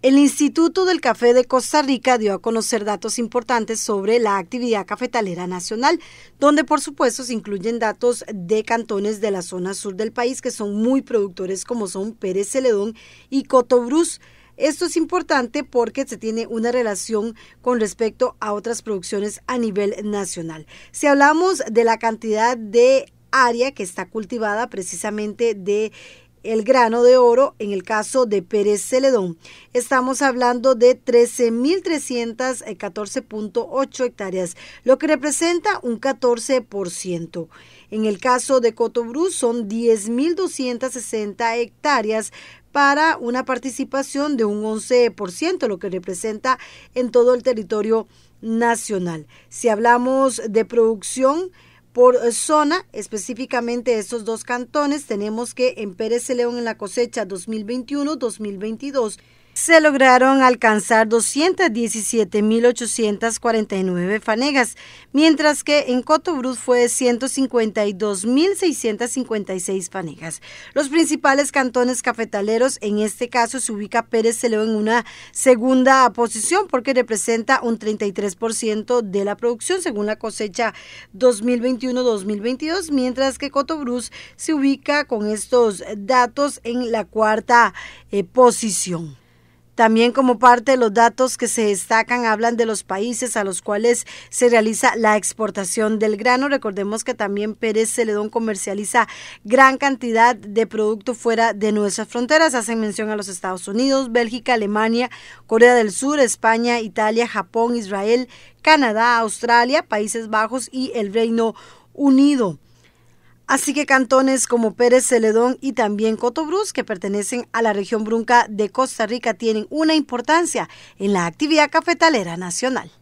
El Instituto del Café de Costa Rica dio a conocer datos importantes sobre la actividad cafetalera nacional, donde por supuesto se incluyen datos de cantones de la zona sur del país que son muy productores como son Pérez Celedón y Cotobruz. Esto es importante porque se tiene una relación con respecto a otras producciones a nivel nacional. Si hablamos de la cantidad de área que está cultivada precisamente de el grano de oro, en el caso de Pérez Celedón, estamos hablando de 13.314.8 hectáreas, lo que representa un 14%. En el caso de Cotobruz son 10.260 hectáreas para una participación de un 11%, lo que representa en todo el territorio nacional. Si hablamos de producción, por zona, específicamente estos dos cantones, tenemos que en Pérez León en la cosecha 2021-2022 se lograron alcanzar 217.849 fanegas, mientras que en Cotobruz fue 152.656 fanegas. Los principales cantones cafetaleros, en este caso se ubica Pérez Celeo en una segunda posición porque representa un 33% de la producción según la cosecha 2021-2022, mientras que Cotobruz se ubica con estos datos en la cuarta eh, posición. También como parte de los datos que se destacan hablan de los países a los cuales se realiza la exportación del grano. Recordemos que también Pérez Celedón comercializa gran cantidad de producto fuera de nuestras fronteras. Hacen mención a los Estados Unidos, Bélgica, Alemania, Corea del Sur, España, Italia, Japón, Israel, Canadá, Australia, Países Bajos y el Reino Unido así que cantones como Pérez Celedón y también Cotobruz, que pertenecen a la región brunca de Costa Rica, tienen una importancia en la actividad cafetalera nacional.